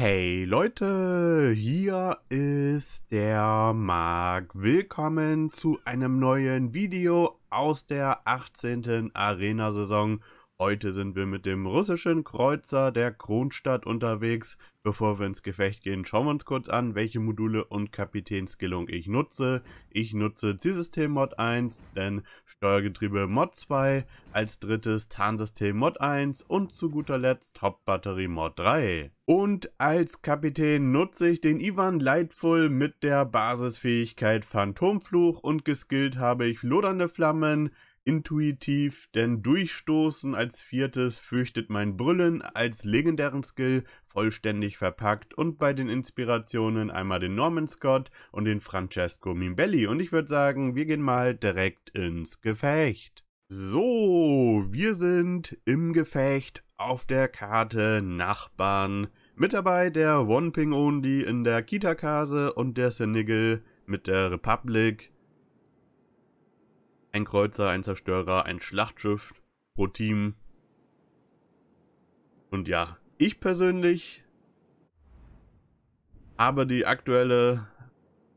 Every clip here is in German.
Hey Leute, hier ist der Marc. Willkommen zu einem neuen Video aus der 18. Arena-Saison Heute sind wir mit dem russischen Kreuzer der Kronstadt unterwegs. Bevor wir ins Gefecht gehen, schauen wir uns kurz an, welche Module und Kapitänskillung ich nutze. Ich nutze Zielsystem Mod 1, dann Steuergetriebe Mod 2, als drittes Tarnsystem Mod 1 und zu guter Letzt Top Batterie Mod 3. Und als Kapitän nutze ich den Ivan Lightful mit der Basisfähigkeit Phantomfluch und geskillt habe ich Lodernde Flammen, intuitiv, denn durchstoßen als viertes fürchtet mein Brüllen als legendären Skill vollständig verpackt und bei den Inspirationen einmal den Norman Scott und den Francesco Mimbelli und ich würde sagen, wir gehen mal direkt ins Gefecht. So, wir sind im Gefecht auf der Karte Nachbarn. Mit dabei der One Ping Only in der Kitakase und der Senegal mit der Republic ein Kreuzer, ein Zerstörer, ein Schlachtschiff pro Team. Und ja, ich persönlich habe die aktuelle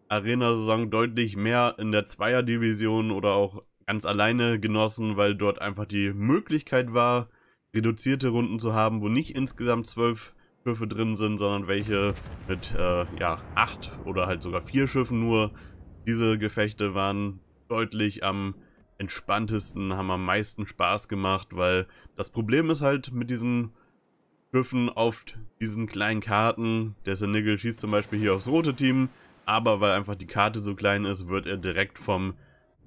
Arena-Saison deutlich mehr in der Zweier-Division oder auch ganz alleine genossen, weil dort einfach die Möglichkeit war, reduzierte Runden zu haben, wo nicht insgesamt zwölf Schiffe drin sind, sondern welche mit äh, ja, acht oder halt sogar vier Schiffen nur. Diese Gefechte waren deutlich am entspanntesten, haben am meisten Spaß gemacht, weil das Problem ist halt mit diesen Schiffen auf diesen kleinen Karten. Der Senigel schießt zum Beispiel hier aufs rote Team, aber weil einfach die Karte so klein ist, wird er direkt vom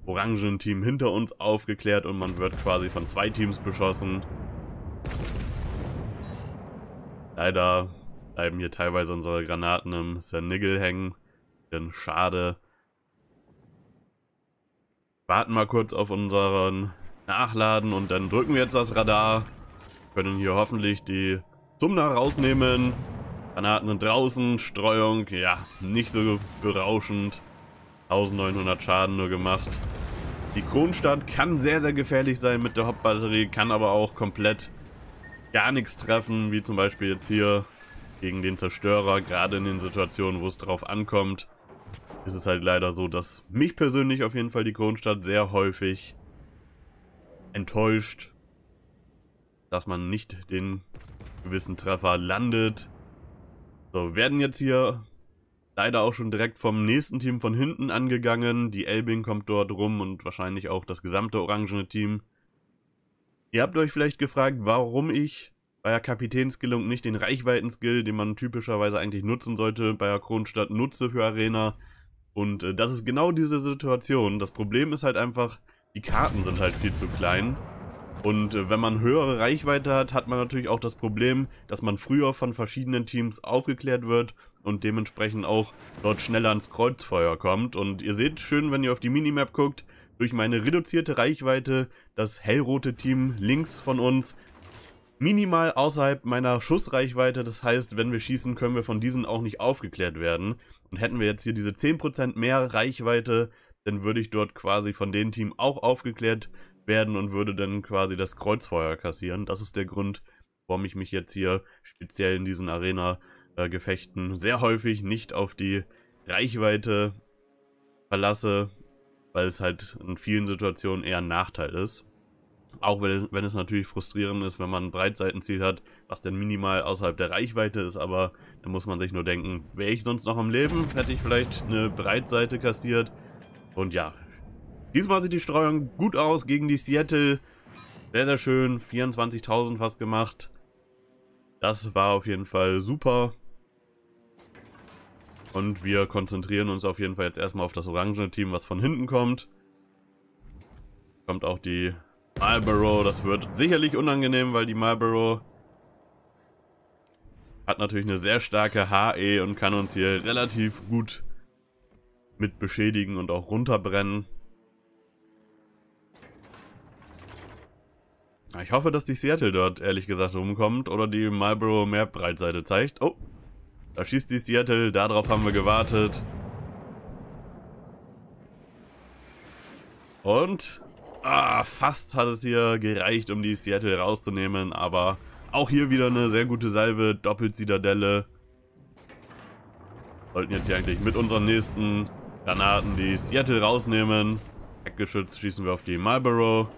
orangen Team hinter uns aufgeklärt und man wird quasi von zwei Teams beschossen. Leider bleiben hier teilweise unsere Granaten im Senigel hängen. Denn schade warten mal kurz auf unseren Nachladen und dann drücken wir jetzt das Radar. Können hier hoffentlich die Sumner rausnehmen. Granaten sind draußen, Streuung, ja, nicht so berauschend. 1900 Schaden nur gemacht. Die Kronstadt kann sehr, sehr gefährlich sein mit der Hauptbatterie, kann aber auch komplett gar nichts treffen, wie zum Beispiel jetzt hier gegen den Zerstörer, gerade in den Situationen, wo es drauf ankommt ist es halt leider so, dass mich persönlich auf jeden Fall die Kronstadt sehr häufig enttäuscht, dass man nicht den gewissen Treffer landet. So, werden jetzt hier leider auch schon direkt vom nächsten Team von hinten angegangen. Die Elbing kommt dort rum und wahrscheinlich auch das gesamte orangene Team. Ihr habt euch vielleicht gefragt, warum ich bei der Kapitänskillung nicht den Reichweiten-Skill, den man typischerweise eigentlich nutzen sollte, bei der Kronstadt nutze für Arena. Und äh, das ist genau diese Situation. Das Problem ist halt einfach, die Karten sind halt viel zu klein. Und äh, wenn man höhere Reichweite hat, hat man natürlich auch das Problem, dass man früher von verschiedenen Teams aufgeklärt wird und dementsprechend auch dort schneller ans Kreuzfeuer kommt. Und ihr seht schön, wenn ihr auf die Minimap guckt, durch meine reduzierte Reichweite das hellrote Team links von uns minimal außerhalb meiner Schussreichweite. Das heißt, wenn wir schießen, können wir von diesen auch nicht aufgeklärt werden. Und hätten wir jetzt hier diese 10% mehr Reichweite, dann würde ich dort quasi von dem Team auch aufgeklärt werden und würde dann quasi das Kreuzfeuer kassieren. Das ist der Grund, warum ich mich jetzt hier speziell in diesen Arena-Gefechten sehr häufig nicht auf die Reichweite verlasse, weil es halt in vielen Situationen eher ein Nachteil ist. Auch wenn, wenn es natürlich frustrierend ist, wenn man ein Breitseitenziel hat, was dann minimal außerhalb der Reichweite ist, aber da muss man sich nur denken, wäre ich sonst noch am Leben, hätte ich vielleicht eine Breitseite kassiert. Und ja, diesmal sieht die Streuung gut aus gegen die Seattle. Sehr, sehr schön, 24.000 fast gemacht. Das war auf jeden Fall super. Und wir konzentrieren uns auf jeden Fall jetzt erstmal auf das orangene Team, was von hinten kommt. Kommt auch die Marlboro, das wird sicherlich unangenehm, weil die Marlboro hat natürlich eine sehr starke HE und kann uns hier relativ gut mit beschädigen und auch runterbrennen. Ich hoffe, dass die Seattle dort ehrlich gesagt rumkommt oder die Marlboro mehr Breitseite zeigt. Oh, da schießt die Seattle, darauf haben wir gewartet. Und Ah, fast hat es hier gereicht, um die Seattle rauszunehmen, aber auch hier wieder eine sehr gute Salve, Zitadelle. Sollten jetzt hier eigentlich mit unseren nächsten Granaten die Seattle rausnehmen. Eckgeschütz schießen wir auf die Marlboro.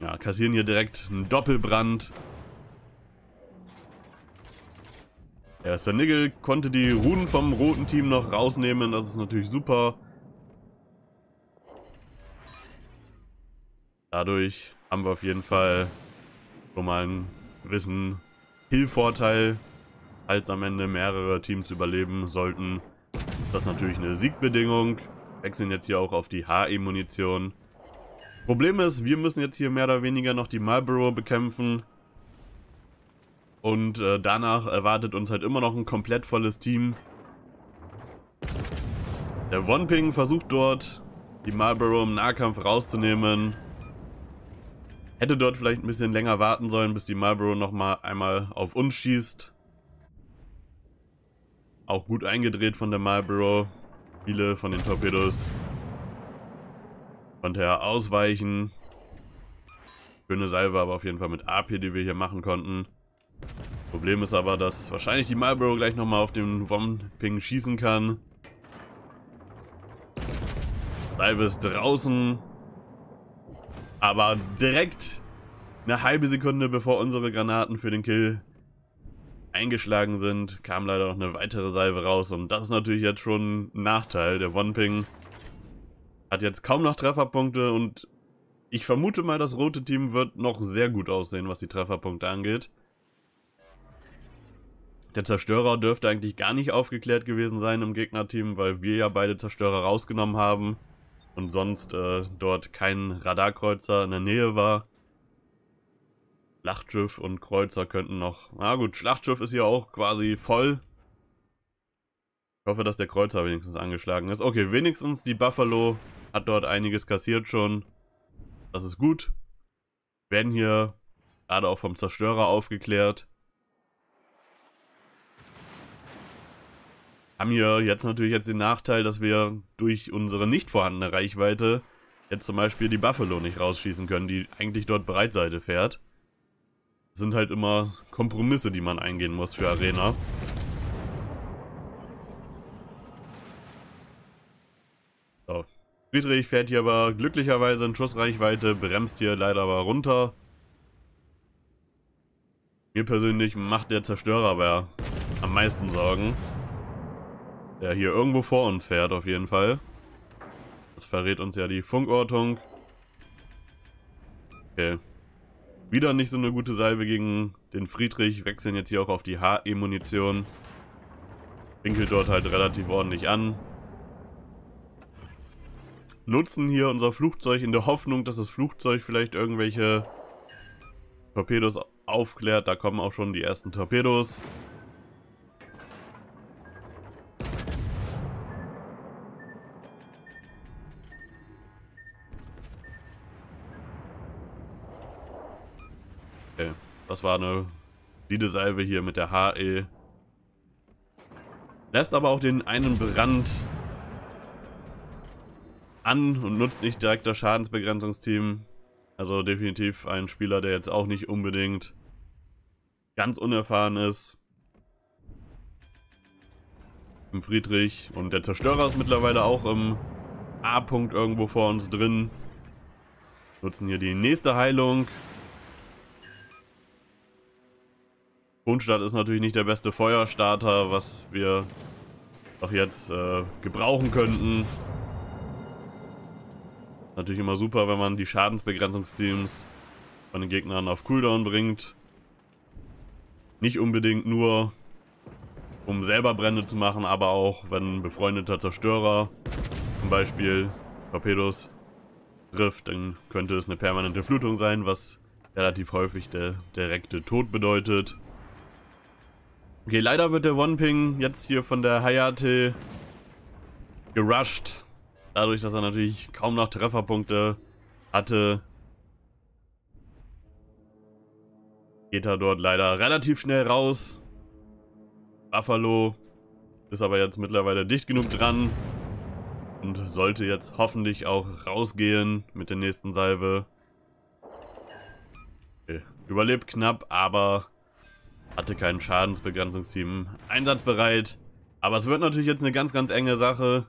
Ja, kassieren hier direkt einen Doppelbrand. Ja, Sir Nigel konnte die Runen vom roten Team noch rausnehmen, das ist natürlich super. Dadurch haben wir auf jeden Fall schon mal einen gewissen Kill-Vorteil, falls am Ende mehrere Teams überleben sollten. Das ist natürlich eine Siegbedingung. Wechseln jetzt hier auch auf die HE-Munition. Problem ist, wir müssen jetzt hier mehr oder weniger noch die Marlboro bekämpfen. Und äh, danach erwartet uns halt immer noch ein komplett volles Team. Der One-Ping versucht dort, die Marlboro im Nahkampf rauszunehmen. Hätte dort vielleicht ein bisschen länger warten sollen, bis die Marlboro nochmal einmal auf uns schießt. Auch gut eingedreht von der Marlboro. Viele von den Torpedos. Konnte er ausweichen. Schöne Salve aber auf jeden Fall mit AP, die wir hier machen konnten. Problem ist aber, dass wahrscheinlich die Marlboro gleich nochmal auf den Womping schießen kann. Salve ist draußen. Aber direkt eine halbe Sekunde bevor unsere Granaten für den Kill eingeschlagen sind, kam leider noch eine weitere Salve raus. Und das ist natürlich jetzt schon ein Nachteil. Der One-Ping hat jetzt kaum noch Trefferpunkte und ich vermute mal, das rote Team wird noch sehr gut aussehen, was die Trefferpunkte angeht. Der Zerstörer dürfte eigentlich gar nicht aufgeklärt gewesen sein im Gegnerteam, weil wir ja beide Zerstörer rausgenommen haben und sonst äh, dort kein Radarkreuzer in der Nähe war. Schlachtschiff und Kreuzer könnten noch... Na gut, Schlachtschiff ist hier auch quasi voll. Ich hoffe, dass der Kreuzer wenigstens angeschlagen ist. Okay, wenigstens die Buffalo hat dort einiges kassiert schon. Das ist gut. Werden hier gerade auch vom Zerstörer aufgeklärt. haben hier jetzt natürlich jetzt den Nachteil, dass wir durch unsere nicht vorhandene Reichweite jetzt zum Beispiel die Buffalo nicht rausschießen können, die eigentlich dort Breitseite fährt. Das sind halt immer Kompromisse, die man eingehen muss für Arena. So. Friedrich fährt hier aber glücklicherweise in Schussreichweite, bremst hier leider aber runter. Mir persönlich macht der Zerstörer aber am meisten Sorgen der hier irgendwo vor uns fährt auf jeden Fall. Das verrät uns ja die Funkortung. Okay. Wieder nicht so eine gute Salve gegen den Friedrich. Wechseln jetzt hier auch auf die HE-Munition. Winkelt dort halt relativ ordentlich an. Nutzen hier unser Flugzeug in der Hoffnung, dass das Flugzeug vielleicht irgendwelche Torpedos aufklärt. Da kommen auch schon die ersten Torpedos. Das war eine Liedesalbe hier mit der HE. Lässt aber auch den einen Brand an und nutzt nicht direkt das Schadensbegrenzungsteam. Also definitiv ein Spieler, der jetzt auch nicht unbedingt ganz unerfahren ist. Im Friedrich und der Zerstörer ist mittlerweile auch im A-Punkt irgendwo vor uns drin. Nutzen hier die nächste Heilung. Grundstadt ist natürlich nicht der beste Feuerstarter, was wir auch jetzt äh, gebrauchen könnten. Natürlich immer super, wenn man die Schadensbegrenzungsteams von den Gegnern auf Cooldown bringt. Nicht unbedingt nur, um selber Brände zu machen, aber auch, wenn ein befreundeter Zerstörer zum Beispiel Torpedos trifft, dann könnte es eine permanente Flutung sein, was relativ häufig der direkte Tod bedeutet. Okay, leider wird der One-Ping jetzt hier von der Hayate gerusht. Dadurch, dass er natürlich kaum noch Trefferpunkte hatte, geht er dort leider relativ schnell raus. Buffalo ist aber jetzt mittlerweile dicht genug dran und sollte jetzt hoffentlich auch rausgehen mit der nächsten Salve. Okay. Überlebt knapp, aber hatte keinen Schadensbegrenzungsteam einsatzbereit. Aber es wird natürlich jetzt eine ganz, ganz enge Sache.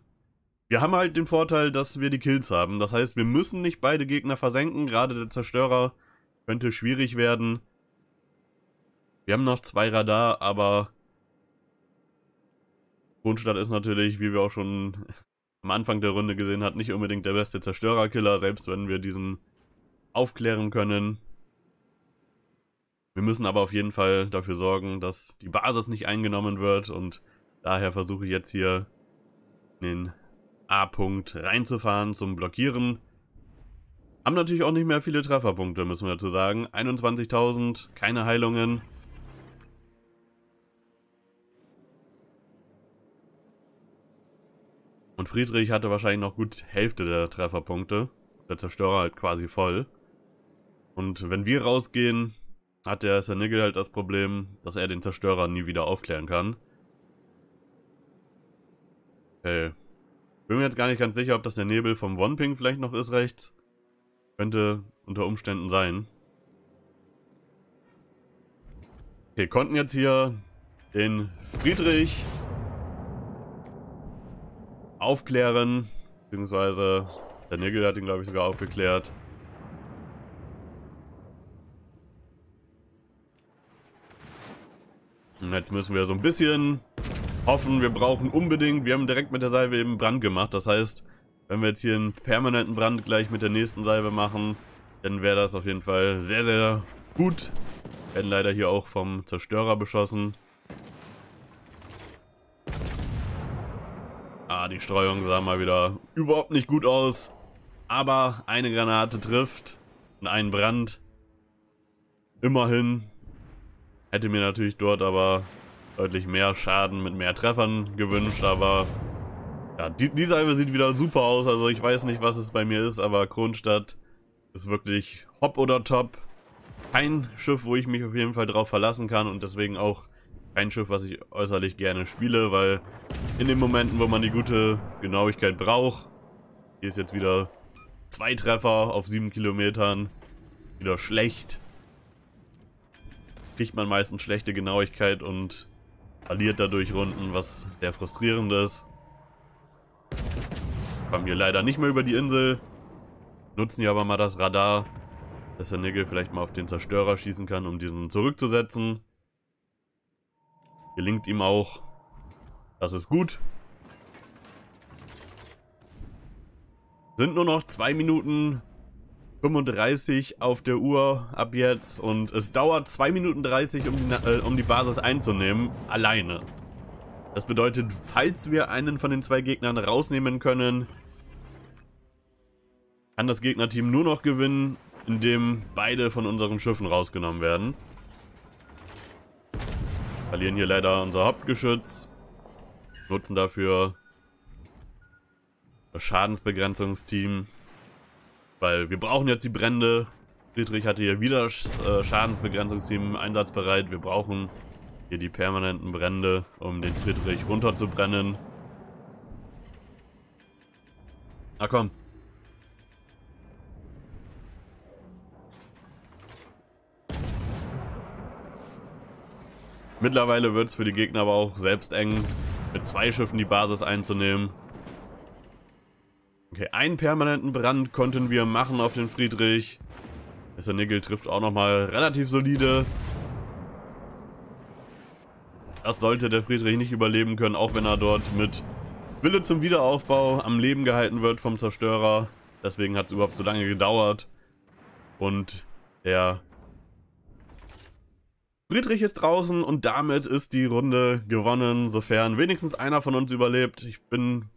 Wir haben halt den Vorteil, dass wir die Kills haben. Das heißt, wir müssen nicht beide Gegner versenken. Gerade der Zerstörer könnte schwierig werden. Wir haben noch zwei Radar, aber Grundstadt ist natürlich, wie wir auch schon am Anfang der Runde gesehen haben, nicht unbedingt der beste Zerstörerkiller, selbst wenn wir diesen aufklären können. Wir müssen aber auf jeden Fall dafür sorgen, dass die Basis nicht eingenommen wird und daher versuche ich jetzt hier in den A-Punkt reinzufahren zum Blockieren. Haben natürlich auch nicht mehr viele Trefferpunkte, müssen wir dazu sagen. 21.000, keine Heilungen. Und Friedrich hatte wahrscheinlich noch gut Hälfte der Trefferpunkte. Der Zerstörer halt quasi voll. Und wenn wir rausgehen, hat der Sir Nigel halt das Problem, dass er den Zerstörer nie wieder aufklären kann. Okay. Bin mir jetzt gar nicht ganz sicher, ob das der Nebel vom One Ping vielleicht noch ist rechts. Könnte unter Umständen sein. Wir konnten jetzt hier den Friedrich aufklären. Beziehungsweise der Nigel hat ihn, glaube ich, sogar aufgeklärt. Und jetzt müssen wir so ein bisschen hoffen, wir brauchen unbedingt, wir haben direkt mit der Salve eben Brand gemacht, das heißt, wenn wir jetzt hier einen permanenten Brand gleich mit der nächsten Salve machen, dann wäre das auf jeden Fall sehr, sehr gut. Wir Werden leider hier auch vom Zerstörer beschossen. Ah, die Streuung sah mal wieder überhaupt nicht gut aus. Aber eine Granate trifft und ein Brand. Immerhin Hätte mir natürlich dort aber deutlich mehr Schaden mit mehr Treffern gewünscht, aber ja, die, diese Albe sieht wieder super aus, also ich weiß nicht, was es bei mir ist, aber Kronstadt ist wirklich hopp oder top. Kein Schiff, wo ich mich auf jeden Fall drauf verlassen kann und deswegen auch kein Schiff, was ich äußerlich gerne spiele, weil in den Momenten, wo man die gute Genauigkeit braucht, hier ist jetzt wieder zwei Treffer auf sieben Kilometern, wieder schlecht kriegt man meistens schlechte Genauigkeit und verliert dadurch Runden, was sehr frustrierend ist. Kommen hier leider nicht mehr über die Insel, nutzen hier aber mal das Radar, dass der Nigel vielleicht mal auf den Zerstörer schießen kann, um diesen zurückzusetzen. Gelingt ihm auch. Das ist gut. Sind nur noch zwei Minuten 35 auf der Uhr ab jetzt und es dauert 2 Minuten 30, um die, äh, um die Basis einzunehmen, alleine. Das bedeutet, falls wir einen von den zwei Gegnern rausnehmen können, kann das Gegnerteam nur noch gewinnen, indem beide von unseren Schiffen rausgenommen werden. Verlieren hier leider unser Hauptgeschütz, nutzen dafür das Schadensbegrenzungsteam weil wir brauchen jetzt die Brände. Friedrich hatte hier wieder äh, Schadensbegrenzungsteam einsatzbereit. Wir brauchen hier die permanenten Brände, um den Friedrich runterzubrennen. Na komm. Mittlerweile wird es für die Gegner aber auch selbst eng, mit zwei Schiffen die Basis einzunehmen. Okay, einen permanenten Brand konnten wir machen auf den Friedrich. Mr. Nigel trifft auch nochmal relativ solide. Das sollte der Friedrich nicht überleben können, auch wenn er dort mit Wille zum Wiederaufbau am Leben gehalten wird vom Zerstörer. Deswegen hat es überhaupt so lange gedauert. Und der Friedrich ist draußen und damit ist die Runde gewonnen, sofern wenigstens einer von uns überlebt. Ich bin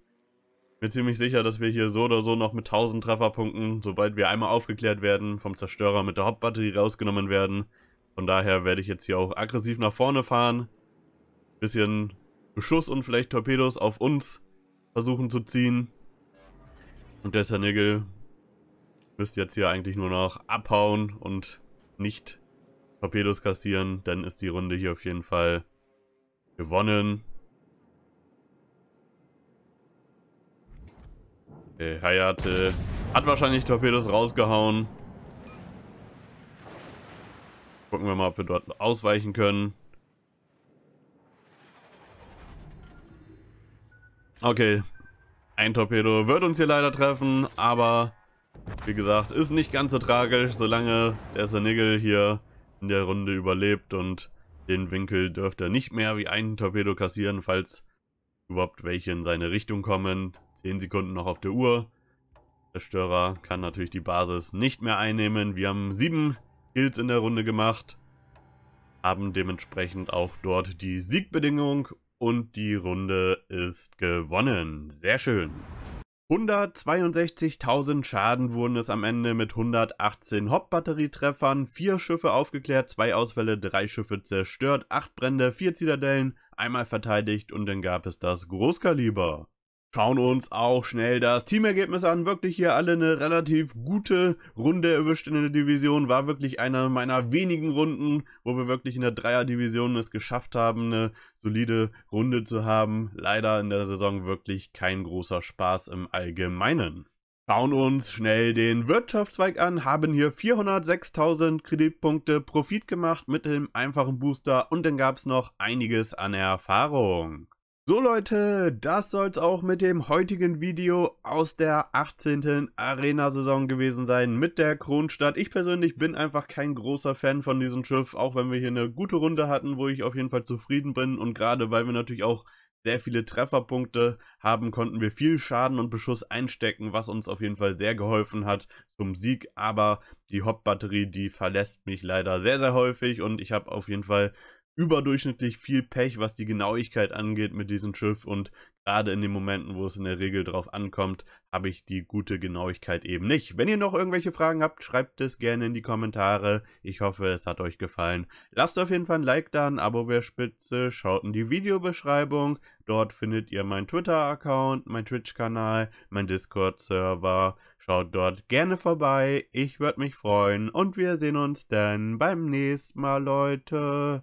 bin ziemlich sicher, dass wir hier so oder so noch mit 1000 Trefferpunkten, sobald wir einmal aufgeklärt werden, vom Zerstörer mit der Hauptbatterie rausgenommen werden. Von daher werde ich jetzt hier auch aggressiv nach vorne fahren. Bisschen Beschuss und vielleicht Torpedos auf uns versuchen zu ziehen. Und der Zernigel müsste jetzt hier eigentlich nur noch abhauen und nicht Torpedos kassieren. Dann ist die Runde hier auf jeden Fall gewonnen. Okay, äh, Hayate hat wahrscheinlich Torpedos rausgehauen. Gucken wir mal, ob wir dort ausweichen können. Okay, ein Torpedo wird uns hier leider treffen, aber wie gesagt, ist nicht ganz so tragisch, solange der Senigel hier in der Runde überlebt und den Winkel dürfte er nicht mehr wie einen Torpedo kassieren, falls überhaupt welche in seine Richtung kommen. 10 Sekunden noch auf der Uhr. Zerstörer kann natürlich die Basis nicht mehr einnehmen. Wir haben 7 Kills in der Runde gemacht. Haben dementsprechend auch dort die Siegbedingung und die Runde ist gewonnen. Sehr schön. 162.000 Schaden wurden es am Ende mit 118 Hauptbatterietreffern, 4 Schiffe aufgeklärt, 2 Ausfälle, 3 Schiffe zerstört, 8 Brände, 4 Zitadellen, einmal verteidigt und dann gab es das Großkaliber schauen uns auch schnell das Teamergebnis an. Wirklich hier alle eine relativ gute Runde erwischt in der Division. War wirklich eine meiner wenigen Runden, wo wir wirklich in der Dreier-Division es geschafft haben, eine solide Runde zu haben. Leider in der Saison wirklich kein großer Spaß im Allgemeinen. Schauen uns schnell den Wirtschaftszweig an, haben hier 406.000 Kreditpunkte Profit gemacht mit dem einfachen Booster und dann gab es noch einiges an Erfahrung. So Leute, das soll es auch mit dem heutigen Video aus der 18. Arena-Saison gewesen sein mit der Kronstadt. Ich persönlich bin einfach kein großer Fan von diesem Schiff, auch wenn wir hier eine gute Runde hatten, wo ich auf jeden Fall zufrieden bin und gerade weil wir natürlich auch sehr viele Trefferpunkte haben, konnten wir viel Schaden und Beschuss einstecken, was uns auf jeden Fall sehr geholfen hat zum Sieg, aber die Hop-Batterie, die verlässt mich leider sehr, sehr häufig und ich habe auf jeden Fall überdurchschnittlich viel Pech, was die Genauigkeit angeht mit diesem Schiff und gerade in den Momenten, wo es in der Regel drauf ankommt, habe ich die gute Genauigkeit eben nicht. Wenn ihr noch irgendwelche Fragen habt, schreibt es gerne in die Kommentare. Ich hoffe, es hat euch gefallen. Lasst auf jeden Fall ein Like da, ein Abo wäre spitze, schaut in die Videobeschreibung. Dort findet ihr meinen Twitter-Account, meinen Twitch-Kanal, meinen Discord-Server. Schaut dort gerne vorbei. Ich würde mich freuen und wir sehen uns dann beim nächsten Mal, Leute.